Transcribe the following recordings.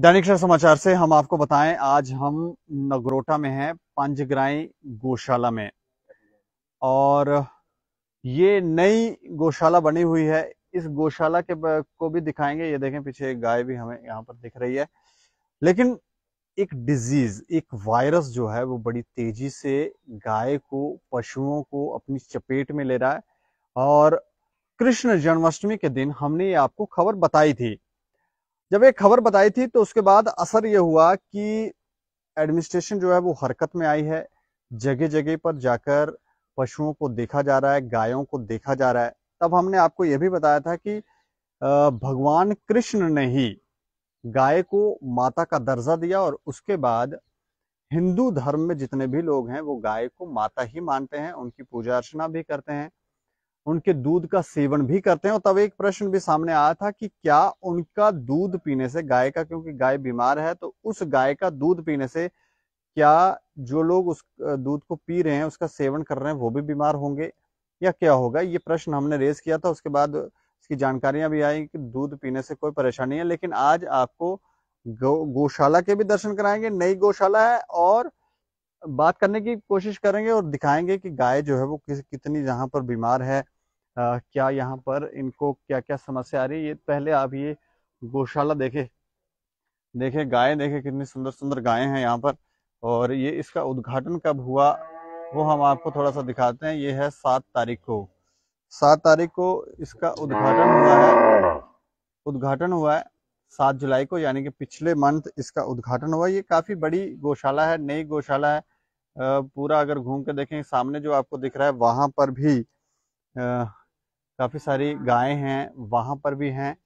दैनिक शहर समाचार से हम आपको बताएं आज हम नगरोटा में हैं पंजग्राई गौशाला में और ये नई गौशाला बनी हुई है इस गौशाला के को भी दिखाएंगे ये देखें पीछे एक गाय भी हमें यहाँ पर दिख रही है लेकिन एक डिजीज एक वायरस जो है वो बड़ी तेजी से गाय को पशुओं को अपनी चपेट में ले रहा है और कृष्ण जन्माष्टमी के दिन हमने ये आपको खबर बताई थी जब एक खबर बताई थी तो उसके बाद असर यह हुआ कि एडमिनिस्ट्रेशन जो है वो हरकत में आई है जगह जगह पर जाकर पशुओं को देखा जा रहा है गायों को देखा जा रहा है तब हमने आपको यह भी बताया था कि भगवान कृष्ण ने ही गाय को माता का दर्जा दिया और उसके बाद हिंदू धर्म में जितने भी लोग हैं वो गाय को माता ही मानते हैं उनकी पूजा अर्चना भी करते हैं उनके दूध का सेवन भी करते हैं और तब एक प्रश्न भी सामने आया था कि क्या उनका दूध पीने से गाय का क्योंकि गाय बीमार है तो उस गाय का दूध पीने से क्या जो लोग उस दूध को पी रहे हैं उसका सेवन कर रहे हैं वो भी बीमार होंगे या क्या होगा ये प्रश्न हमने रेज किया था उसके बाद इसकी जानकारियां भी आई कि दूध पीने से कोई परेशानी है लेकिन आज आपको गौ गौशाला के भी दर्शन कराएंगे नई गौशाला है और बात करने की कोशिश करेंगे और दिखाएंगे कि गाय जो है वो किस कितनी जहां पर बीमार है आ, क्या यहाँ पर इनको क्या क्या समस्या आ रही है ये पहले आप ये गौशाला देखे देखे गाय देखे कितनी सुंदर सुंदर गायें हैं यहाँ पर और ये इसका उद्घाटन कब हुआ वो हम आपको थोड़ा सा दिखाते हैं ये है सात तारीख को सात तारीख को इसका उद्घाटन हुआ है उद्घाटन हुआ है सात जुलाई को यानी कि पिछले मंथ इसका उद्घाटन हुआ ये काफ़ी बड़ी गौशाला है नई गौशाला है पूरा अगर घूम के देखें सामने जो आपको दिख रहा है वहां पर भी काफ़ी सारी गायें हैं वहाँ पर भी हैं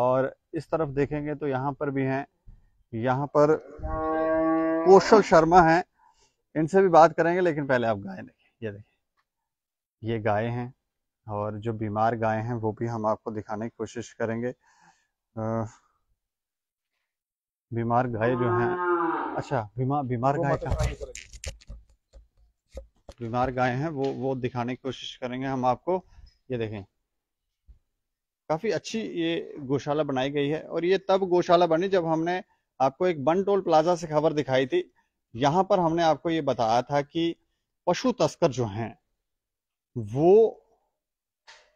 और इस तरफ देखेंगे तो यहाँ पर भी हैं यहाँ पर कौशल शर्मा हैं इनसे भी बात करेंगे लेकिन पहले आप गाय देखें ये देखें ये गाय हैं और जो बीमार गाय हैं वो भी हम आपको दिखाने की कोशिश करेंगे बीमार गाय जो हैं अच्छा बीमार बीमार गाय का बीमार गाय हैं वो वो दिखाने की कोशिश करेंगे हम आपको ये देखें काफ़ी अच्छी ये गौशाला बनाई गई है और ये तब गौशाला बनी जब हमने आपको एक बन टोल प्लाजा से खबर दिखाई थी यहाँ पर हमने आपको ये बताया था कि पशु तस्कर जो हैं वो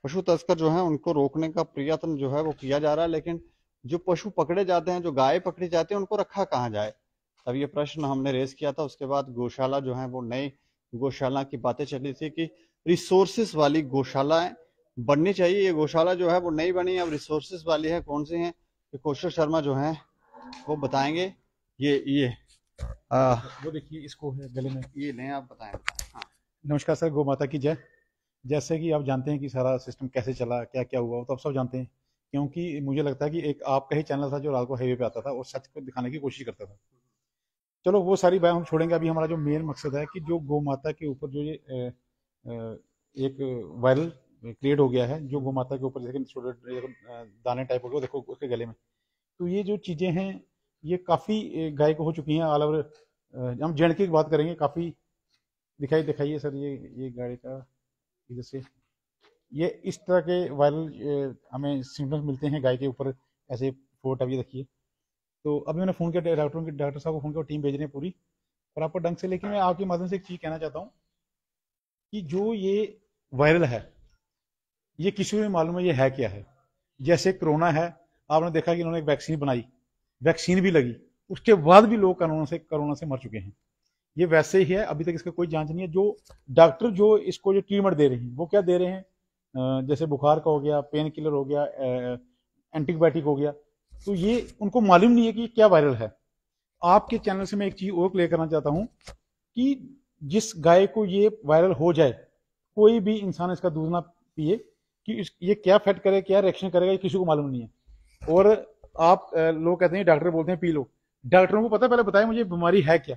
पशु तस्कर जो है उनको रोकने का प्रयत्न जो है वो किया जा रहा है लेकिन जो पशु पकड़े जाते हैं जो गाय पकड़ी जाती है उनको रखा कहाँ जाए तब ये प्रश्न हमने रेस किया था उसके बाद गौशाला जो है वो नई गौशाला की बातें चली थी कि रिसोर्सेस वाली गौशालाएं बननी चाहिए ये गौशाला जो है वो नहीं बनी अब रिसोर्सेज वाली है कौन सी है ये कौशल शर्मा जो है वो बताएंगे ये ये आ, वो देखिए इसको है गले में ये नहीं आप बताए हाँ। नमस्कार सर गौ माता की जय जैसे कि आप जानते हैं कि सारा सिस्टम कैसे चला क्या क्या हुआ तो आप सब जानते हैं क्योंकि मुझे लगता है कि एक आपका ही चैनल था जो रात को हाईवे पे आता था और सच को दिखाने की कोशिश करता था चलो वो सारी बात हम छोड़ेंगे अभी हमारा जो मेन मकसद है कि जो गौ माता के ऊपर जो ये एक वायरल क्रिएट हो गया है जो गोमाता के ऊपर जैसे दाने टाइप हो गए देखो उसके गले में तो ये जो चीज़ें हैं ये काफ़ी गाय को हो चुकी हैं ऑल ओवर हम जेंड की बात करेंगे काफ़ी दिखाई दिखाइए सर ये ये गाड़ी का इधर से ये इस तरह के वायरल हमें सिम्टम्स मिलते हैं गाय के ऊपर ऐसे फोटो अभी देखिए तो अभी मैंने फ़ोन किया डॉक्टरों के डॉक्टर साहब को फ़ोन किया टीम भेज रहे हैं पूरी प्रॉपर ढंग से लेकिन मैं आपके माध्यम से एक चीज़ कहना चाहता हूँ कि जो ये वायरल है ये किसी को भी मालूम है ये है क्या है जैसे कोरोना है आपने देखा कि इन्होंने एक वैक्सीन बनाई वैक्सीन भी लगी उसके बाद भी लोग कोरोना से कोरोना से मर चुके हैं ये वैसे ही है अभी तक इसका कोई जांच नहीं है जो डॉक्टर जो इसको जो ट्रीटमेंट दे रहे हैं वो क्या दे रहे हैं जैसे बुखार का हो गया पेन किलर हो गया एंटीबायोटिक हो गया तो ये उनको मालूम नहीं है कि क्या वायरल है आपके चैनल से मैं एक चीज और क्लियर करना चाहता हूँ कि जिस गाय को ये वायरल हो जाए कोई भी इंसान इसका दूध ना पिए कि ये क्या फैट करेगा क्या रिएक्शन करेगा ये किसी को मालूम नहीं है और आप लोग कहते हैं डॉक्टर बोलते हैं पी लो डॉक्टरों को पता है पहले बताया मुझे बीमारी है क्या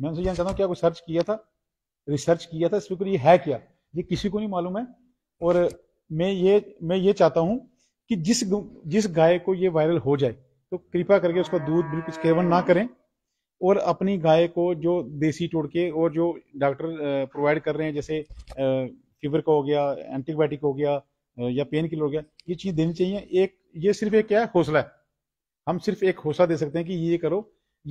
मैं उनसे जानना चाहता हूँ क्या कोई सर्च किया था रिसर्च किया था इस पर ये है क्या ये किसी को नहीं मालूम है और मैं ये मैं ये चाहता हूँ कि जिस जिस गाय को ये वायरल हो जाए तो कृपा करके उसका दूध बिल्कुल सेवन ना करें और अपनी गाय को जो देसी के और जो डॉक्टर प्रोवाइड कर रहे हैं जैसे फीवर का हो गया एंटीबायोटिक हो गया या पेन किलर हो गया ये चीज देनी चाहिए एक ये सिर्फ एक क्या है हौसला है हम सिर्फ एक हौसला दे सकते हैं कि ये करो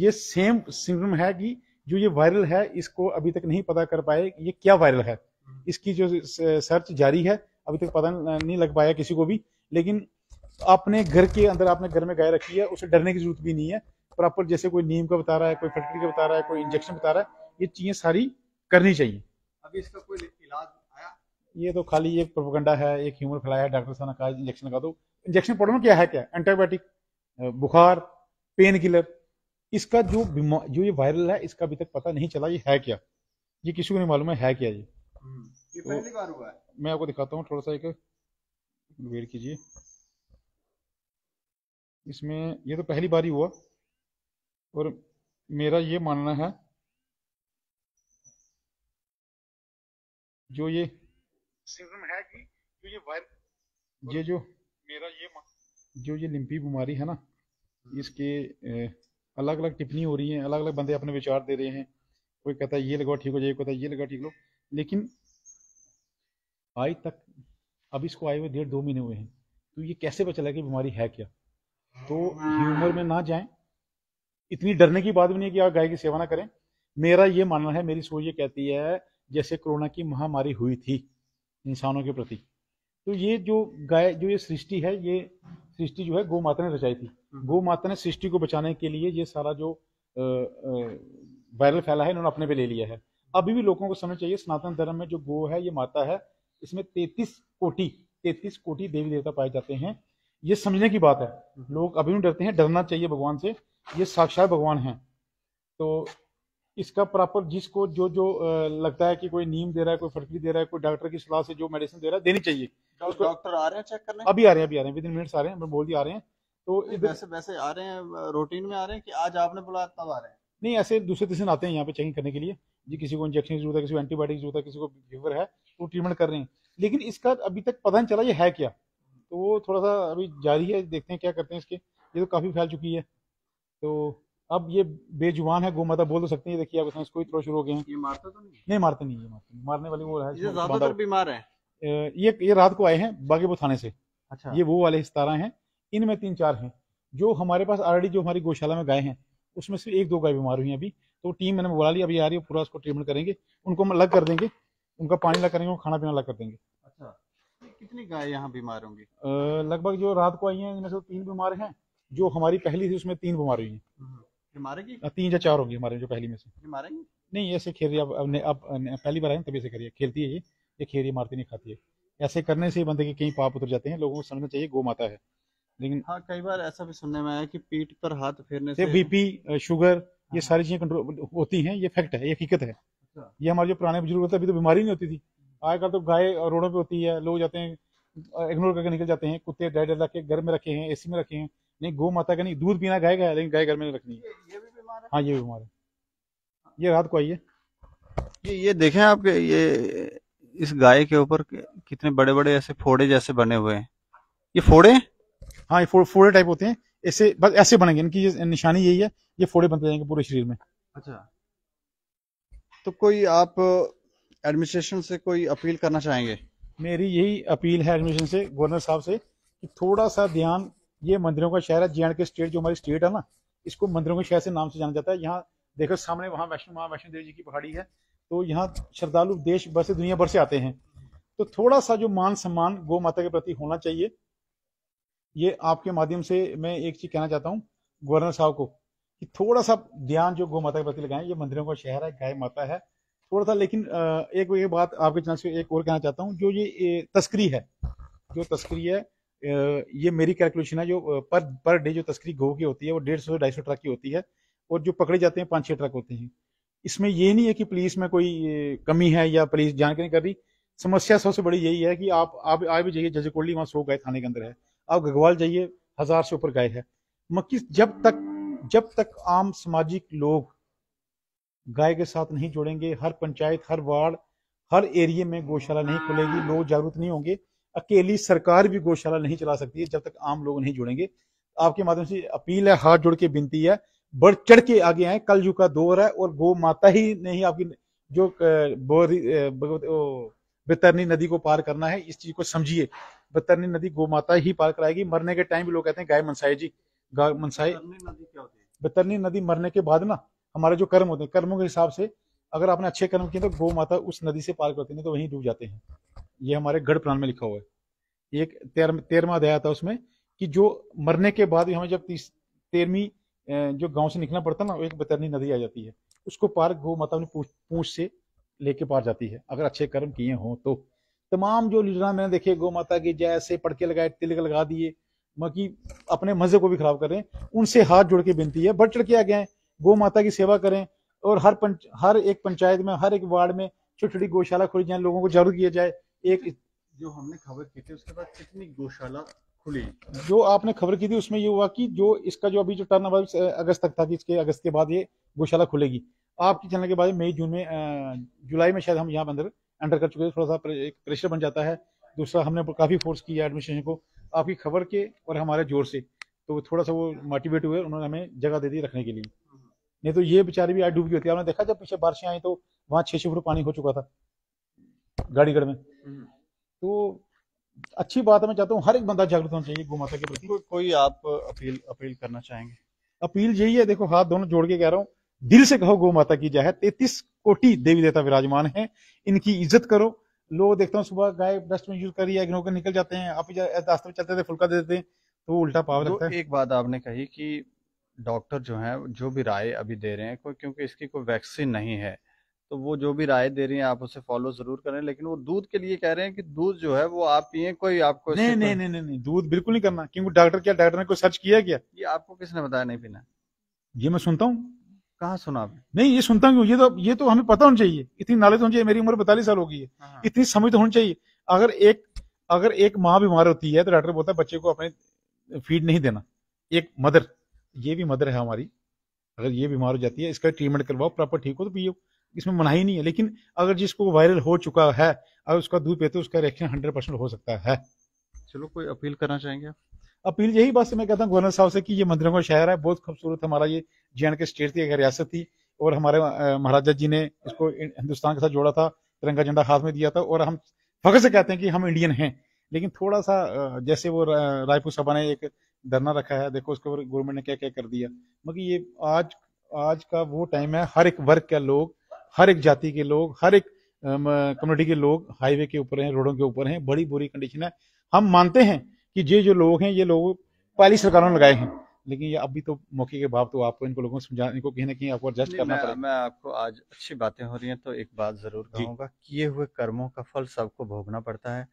ये सेम सिम्टम है कि जो ये वायरल है इसको अभी तक नहीं पता कर पाए ये क्या वायरल है इसकी जो सर्च जारी है अभी तक पता नहीं लग पाया किसी को भी लेकिन आपने घर के अंदर आपने घर में गाय रखी है उसे डरने की जरूरत भी नहीं है प्रॉपर जैसे कोई नीम का बता रहा है कोई फैक्ट्री का बता रहा है कोई इंजेक्शन बता रहा है ये चीजें सारी करनी चाहिए अभी इसका कोई इलाज ये तो खाली एक प्रोपगंडा है एक ह्यूमर फैलाया है डॉक्टर साहब ने कहा इंजेक्शन लगा दो इंजेक्शन प्रॉब्लम क्या है क्या एंटीबायोटिक बुखार पेन किलर इसका जो जो ये वायरल है इसका अभी तक पता नहीं चला ये है क्या ये किसी को नहीं मालूम है, है क्या ये हम्म, ये तो पहली बार हुआ है मैं आपको दिखाता हूँ थोड़ा सा एक वेट कीजिए इसमें ये तो पहली बार ही हुआ और मेरा ये मानना है जो ये सिज्म है कि जो ये वायरल ये जो मेरा ये जो ये लिम्पी बीमारी है ना हम्म। इसके अलग अलग टिप्पणी हो रही है अलग अलग बंदे अपने विचार दे रहे हैं कोई कहता है ये लगाओ ठीक हो जाए कहता है ये लगाओ ठीक हो लेकिन आज तक अब इसको आए हुए डेढ़ दो महीने हुए हैं तो ये कैसे पता चला कि बीमारी है क्या तो ह्यूमर में ना जाएं इतनी डरने की बात भी नहीं कि आप गाय की सेवा ना करें मेरा ये मानना है मेरी सोच ये कहती है जैसे कोरोना की महामारी हुई थी इंसानों के प्रति तो ये जो गाय जो ये सृष्टि है ये सृष्टि जो है गौ माता ने रचाई थी हम्म। गौ माता ने सृष्टि को बचाने के लिए ये सारा जो वायरल फैला है इन्होंने अपने पे ले लिया है अभी भी लोगों को समझ चाहिए सनातन धर्म में जो गो है ये माता है इसमें तैतीस कोटि तैतीस कोटि देवी देवता पाए जाते हैं ये समझने की बात है हम्म। लोग अभी भी डरते हैं डरना चाहिए भगवान से ये साक्षात भगवान है तो इसका प्रॉपर जिसको जो जो लगता है कि कोई नीम दे रहा है कोई फटकरी दे रहा है कोई डॉक्टर की सलाह से जो मेडिसिन दे रहा है देनी चाहिए डॉक्टर आ रहे हैं चेक करने अभी आ रहे हैं अभी आ रहे हैं विद इन मिनट्स आ रहे हैं बोल दिया आ रहे हैं तो इधर वैसे वैसे आ रहे हैं रूटीन में आ रहे हैं कि आज आपने बुलाया तब आ रहे हैं नहीं ऐसे दूसरे दिन आते हैं यहाँ पे चेकिंग करने के लिए जी किसी को इंजेक्शन की जरूरत है किसी को एंटीबायोटिक जरूरत है किसी को फीवर है तो ट्रीटमेंट कर रहे हैं लेकिन इसका अभी तक पता नहीं चला ये है क्या तो वो थोड़ा सा अभी जारी है देखते हैं क्या करते हैं इसके ये तो काफ़ी फैल चुकी है तो अब ये बेजुबान है गोमाता बोल तो सकती देखिए आप इसमें थ्रो शुरू हो गए हैं ये तो नहीं नहीं मारते नहीं ये मारते नहीं मारने वाले वो है ज्यादातर बीमार है ये ये रात को आए हैं बागेपुर थाने से अच्छा ये वो वाले हिस्तारा हैं इनमें तीन चार हैं जो हमारे पास ऑलरेडी जो हमारी गौशाला में गाय हैं उसमें से एक दो गाय बीमार हुई हैं अभी तो टीम मैंने बुला ली अभी आ रही है पूरा उसको ट्रीटमेंट करेंगे उनको हम अलग कर देंगे उनका पानी अलग करेंगे खाना पीना अलग कर देंगे अच्छा कितनी गाय यहाँ बीमार होंगी लगभग जो रात को आई है इनमें से तीन बीमार हैं जो हमारी पहली थी उसमें तीन बीमार हुई है हम्म। मारेगी हाँ, तीन या चार होगी हमारे जो पहली में से मारेंगे नहीं ऐसे खेरिया अब अब पहली बार आए तभी ऐसे करिए खेलती है ये ये खेरिया मारती नहीं खाती है ऐसे करने से बंदे के कई पाप उतर जाते हैं लोगों को समझना चाहिए गो माता है लेकिन हाँ कई बार ऐसा भी सुनने में आया कि पीठ पर हाथ फेरने से बीपी शुगर ये हाँ। सारी चीजें कंट्रोल होती हैं ये फैक्ट है ये हकीकत है अच्छा। ये हमारे जो पुराने बुजुर्ग होते अभी तो बीमारी नहीं होती थी आजकल तो गाय रोडों पे होती है लोग जाते हैं इग्नोर करके निकल जाते हैं कुत्ते डेड डर के घर में रखे हैं एसी में रखे हैं नहीं गो माता का नहीं दूध पीना गाय का है लेकिन गाय घर में रखनी है हाँ ये बीमार है ये रात को आइए ये ये देखे आपके ये इस गाय के ऊपर कितने बड़े बड़े ऐसे फोड़े जैसे बने हुए हैं ये फोड़े हाँ ये फो, फोड़े टाइप होते हैं ऐसे बस ऐसे बनेंगे इनकी ये निशानी यही है ये फोड़े बनते जाएंगे पूरे शरीर में अच्छा तो कोई आप एडमिनिस्ट्रेशन से कोई अपील करना चाहेंगे मेरी यही अपील है एडमिनिस्ट्रेशन से गवर्नर साहब से कि थोड़ा सा ध्यान ये मंदिरों का शहर है जे के स्टेट जो हमारी स्टेट है ना इसको मंदिरों के शहर से नाम से जाना जाता है यहाँ देखो सामने वहाँ वैष्णो माँ वैष्णो देवी जी की पहाड़ी है तो यहाँ श्रद्धालु देश भर से दुनिया भर से आते हैं तो थोड़ा सा जो मान सम्मान गौ माता के प्रति होना चाहिए ये आपके माध्यम से मैं एक चीज कहना चाहता हूँ गवर्नर साहब को कि थोड़ा सा ध्यान जो गौ माता के प्रति लगाएं ये मंदिरों का शहर है गाय माता है थोड़ा सा लेकिन एक, एक बात आपके चैनल से एक और कहना चाहता हूँ जो ये तस्करी है जो तस्करी है ये मेरी कैलकुलेशन है जो पर पर डे जो तस्करी गो की होती है वो डेढ़ सौ से ढाई सौ ट्रक की होती है और जो पकड़े जाते हैं पाँच छः ट्रक होते हैं इसमें ये नहीं है कि पुलिस में कोई कमी है या पुलिस जानकारी कर रही समस्या सबसे बड़ी यही है कि आप आप आज भी जाइए जजकोली कोल्डी वहाँ सौ गाय थाने के अंदर है आप गगवाल जाइए हज़ार से ऊपर गाय है मक्की जब तक जब तक आम सामाजिक लोग गाय के साथ नहीं जुड़ेंगे हर पंचायत हर वार्ड हर एरिए में गौशाला नहीं खुलेगी लोग जागरूक नहीं होंगे अकेली सरकार भी गौशाला नहीं चला सकती है जब तक आम लोग नहीं जुड़ेंगे आपके माध्यम से अपील है हाथ जोड़ के बिनती है बढ़ चढ़ के आगे आए कल युग का दौर है और गो माता ही नहीं आपकी जो बेतरनी नदी को पार करना है इस चीज को समझिए बेतरनी नदी गो माता ही पार कराएगी मरने के टाइम भी लोग कहते हैं गाय मनसाए जी गाय मनसाए बेतरनी नदी मरने के बाद ना हमारे जो कर्म होते हैं कर्मों के हिसाब से अगर आपने अच्छे कर्म किए तो गो माता उस नदी से पार करती नहीं तो वहीं डूब जाते हैं ये हमारे गढ़ प्राण में लिखा हुआ है एक तेर तेरहवा अध्याय था उसमें कि जो मरने के बाद हमें जब तीस तेरहवीं जो गांव से निकलना पड़ता ना एक बतरनी नदी आ जाती है उसको पार गौ माता अपनी पूछ पूछ से लेके पार जाती है अगर अच्छे कर्म किए हों तो तमाम जो लीडरा मैंने देखे गौ माता के जैसे पड़के लगाए तिलक लगा दिए बाकी अपने मजे को भी खराब करें उनसे हाथ जोड़ के बिनती है बढ़ चढ़ के आ गए गौ माता की सेवा करें और हर पंच हर एक पंचायत में हर एक वार्ड में छोटी छोटी गौशाला खोली जाए लोगों को जागरूक किया जाए एक जो हमने खबर की थी उसके बाद कितनी गौशाला खुली जो आपने खबर की थी उसमें ये हुआ कि जो इसका जो अभी जो टर्न अवर अगस्त तक था कि इसके अगस्त के बाद ये गौशाला खुलेगी आपकी चलने के बाद मई जून में जुलाई में शायद हम यहाँ अंदर एंटर कर चुके हैं थोड़ा सा प्रेशर बन जाता है दूसरा हमने काफ़ी फोर्स किया एडमिशन को आपकी खबर के और हमारे जोर से तो थोड़ा सा वो मोटिवेट हुए उन्होंने हमें जगह दे दी रखने के लिए हम्म। नहीं तो ये बेचारे भी आज डूबी होती है आपने देखा जब पीछे बारिशें आई तो वहाँ छः छः फुट पानी हो चुका था गाड़ीगढ़ में हम्म। तो अच्छी बात है मैं चाहता हूँ हर एक बंदा जागरूक होना चाहिए गौ माता के प्रति को, कोई आप अपील अपील करना चाहेंगे अपील यही है देखो हाथ दोनों जोड़ के कह रहा हूँ दिल से कहो गौ माता की जय तैतीस कोटि देवी देवता विराजमान है इनकी इज्जत करो लोग देखता हूँ सुबह गाय डस्ट में यूज कर रही है इग्नोर कर निकल जाते हैं आप रास्ते में चलते थे फुलका दे देते हैं तो उल्टा पाव लगता है एक बात आपने कही कि डॉक्टर जो है जो भी राय अभी दे रहे हैं क्योंकि इसकी कोई वैक्सीन नहीं है तो वो जो भी राय दे रही हैं आप उसे फॉलो जरूर करें लेकिन वो दूध के लिए कह रहे हैं कि दूध जो है वो आप पिए कोई आपको नहीं नहीं नहीं नहीं नहीं दूध बिल्कुल नहीं करना क्योंकि डॉक्टर क्या डॉक्टर ने कोई सर्च किया क्या ये आपको किसने बताया नहीं पीना ये मैं सुनता हूँ कहाँ सुना आप नहीं ये सुनता हूँ ये तो ये तो हमें पता होना चाहिए इतनी नॉलेज तो होनी चाहिए मेरी उम्र बैतालीस साल होगी है हाँ, हाँ। इतनी समझ तो होनी चाहिए अगर एक अगर एक माँ बीमार होती है तो डॉक्टर बोलता है बच्चे को अपने फीड नहीं देना एक मदर ये भी मदर है हमारी अगर ये बीमार हो जाती है इसका ट्रीटमेंट करवाओ प्रॉपर ठीक हो तो पियो इसमें मनाही नहीं है लेकिन अगर जिसको वायरल हो चुका है अगर उसका दूध पे तो उसका रिएक्शन हंड्रेड परसेंट हो सकता है चलो कोई अपील करना चाहेंगे अपील यही बात से मैं कहता हूँ गवर्नर साहब से कि ये मंदिरों का शहर है बहुत खूबसूरत हमारा ये जे के स्टेट थी एक रियासत थी और हमारे महाराजा जी ने इसको हिंदुस्तान के साथ जोड़ा था तिरंगा झंडा हाथ में दिया था और हम फख्र से कहते हैं कि हम इंडियन हैं लेकिन थोड़ा सा जैसे वो रायपुर सभा ने एक धरना रखा है देखो उसके ऊपर गवर्नमेंट ने क्या क्या कर दिया मगर ये आज आज का वो टाइम है हर एक वर्ग का लोग हर एक जाति के लोग हर एक कम्युनिटी के लोग हाईवे के ऊपर हैं रोडों के ऊपर हैं बड़ी बुरी कंडीशन है हम मानते हैं कि ये जो लोग हैं ये लोग पहली सरकारों ने लगाए हैं लेकिन ये अभी तो मौके के बाद तो आपको इनको लोगों को समझाने को कहीं ना कहीं आपको एडजस्ट करना मैं, मैं आपको आज अच्छी बातें हो रही हैं तो एक बात जरूर कहूंगा किए हुए कर्मों का फल सबको भोगना पड़ता है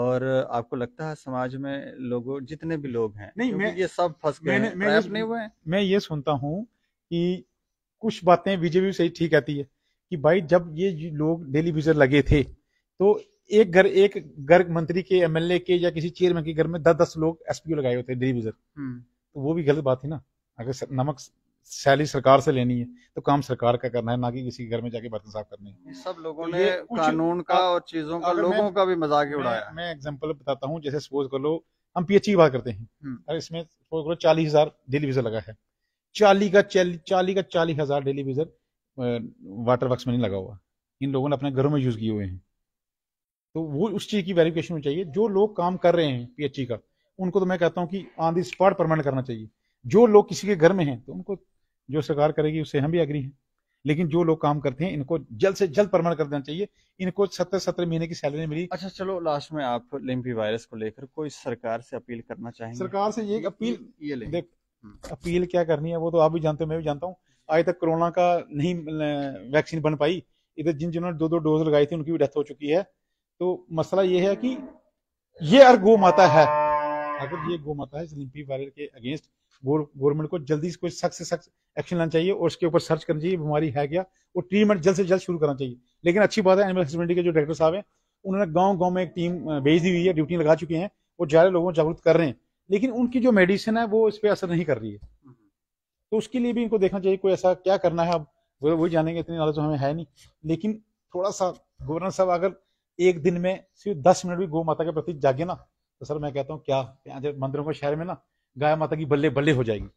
और आपको लगता है समाज में लोगों जितने भी लोग हैं नहीं मैं ये सब फंस गए मैं, मैं, मैं ये सुनता हूँ कि कुछ बातें बीजेपी सही ठीक आती है कि भाई जब ये लोग डेली विजर लगे थे तो एक घर एक घर मंत्री के एमएलए के या किसी चेयरमैन के घर में दस दस लोग एसपीओ लगाए होते डेली विजर हम्म। तो वो भी गलत बात है ना अगर नमक सैली सरकार से लेनी है तो काम सरकार का करना है ना कि किसी घर में जाके बर्तन साफ करने सब लोगों तो ने कानून का और चीजों का लोगों का भी मजाक उड़ाया मैं एग्जाम्पल बताता हूँ जैसे सपोज कर लो हम पीएचई की बात करते हैं हम्म। अगर इसमें सपोज करो चालीस हजार डेली विजर लगा है चाली का चाली का चालीस हजार डेली विजर वाटर वर्क्स में नहीं लगा हुआ इन लोगों ने अपने घरों में यूज़ किए हुए हैं तो वो उस चीज़ की वेरिफिकेशन होनी चाहिए जो लोग काम कर रहे हैं पीएचई का उनको तो मैं कहता हूँ कि ऑन दी स्पॉट परमानेंट करना चाहिए जो लोग किसी के घर में हैं तो उनको जो सरकार करेगी उससे हम भी अग्री हैं लेकिन जो लोग काम करते हैं इनको जल्द से जल्द परमानेंट कर देना चाहिए इनको सत्तर सत्तर महीने की सैलरी मिली अच्छा चलो लास्ट में आप लिम्पी वायरस को लेकर कोई सरकार से अपील करना चाहेंगे सरकार से ये अपील ये देख हम्म। अपील क्या करनी है वो तो आप भी जानते हो मैं भी जानता हूँ आज तक कोरोना का नहीं वैक्सीन बन पाई इधर जिन जिन्होंने दो दो डोज लगाई थी उनकी भी डेथ हो चुकी है तो मसला ये है कि ये अगर गो माता है अगर ये गो माता है लिम्पी वायरल के अगेंस्ट गवर्नमेंट को जल्दी से कोई सख्त से सख्त एक्शन लेना चाहिए और उसके ऊपर सर्च करनी चाहिए बीमारी है क्या और ट्रीटमेंट जल्द से जल्द शुरू करना चाहिए लेकिन अच्छी बात है एनिमल हस्बेंड्री के जो डायरेक्टर साहब हैं उन्होंने गाँव गाँव में एक टीम भेज दी हुई है ड्यूटी लगा चुके हैं और ज़्यादा लोगों को जागरूक कर रहे हैं लेकिन उनकी जो मेडिसिन है वो इस पर असर नहीं कर रही है तो उसके लिए भी इनको देखना चाहिए कोई ऐसा क्या करना है अब वो वही जानेंगे इतनी नॉलेज तो हमें है नहीं लेकिन थोड़ा सा गवर्नर साहब अगर एक दिन में सिर्फ दस मिनट भी गौ माता के प्रति जागे ना तो सर मैं कहता हूँ क्या मंदिरों के शहर में ना गाय माता की बल्ले बल्ले हो जाएगी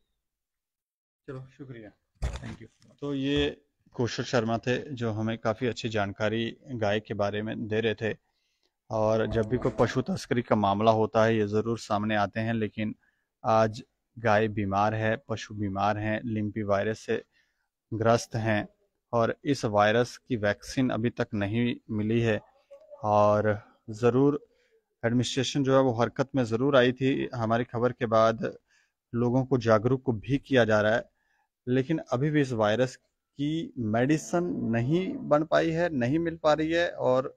चलो शुक्रिया थैंक यू तो ये कौशल शर्मा थे जो हमें काफ़ी अच्छी जानकारी गाय के बारे में दे रहे थे और जब भी कोई पशु तस्करी का मामला होता है ये ज़रूर सामने आते हैं लेकिन आज गाय बीमार है पशु बीमार हैं लिम्पी वायरस से ग्रस्त हैं और इस वायरस की वैक्सीन अभी तक नहीं मिली है और ज़रूर एडमिनिस्ट्रेशन जो है वो हरकत में ज़रूर आई थी हमारी खबर के बाद लोगों को जागरूक भी किया जा रहा है लेकिन अभी भी इस वायरस की मेडिसन नहीं बन पाई है नहीं मिल पा रही है और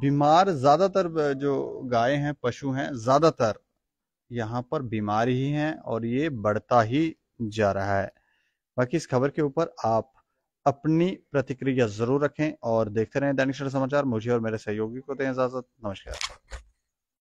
बीमार ज़्यादातर जो गाय हैं पशु हैं ज़्यादातर यहाँ पर बीमारी ही हैं और ये बढ़ता ही जा रहा है बाकी इस खबर के ऊपर आप अपनी प्रतिक्रिया जरूर रखें और देखते रहें दैनिक समाचार मुझे और मेरे सहयोगी को दें इजाजत नमस्कार